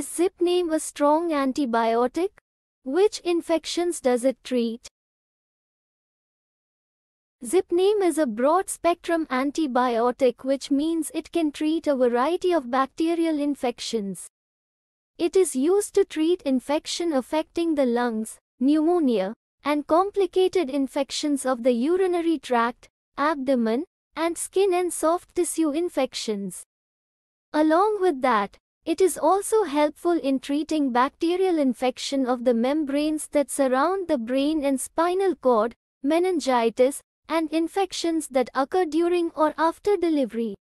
Is Zipname a strong antibiotic? Which infections does it treat? Zipname is a broad-spectrum antibiotic which means it can treat a variety of bacterial infections. It is used to treat infection affecting the lungs, pneumonia, and complicated infections of the urinary tract, abdomen, and skin and soft tissue infections. Along with that, it is also helpful in treating bacterial infection of the membranes that surround the brain and spinal cord, meningitis, and infections that occur during or after delivery.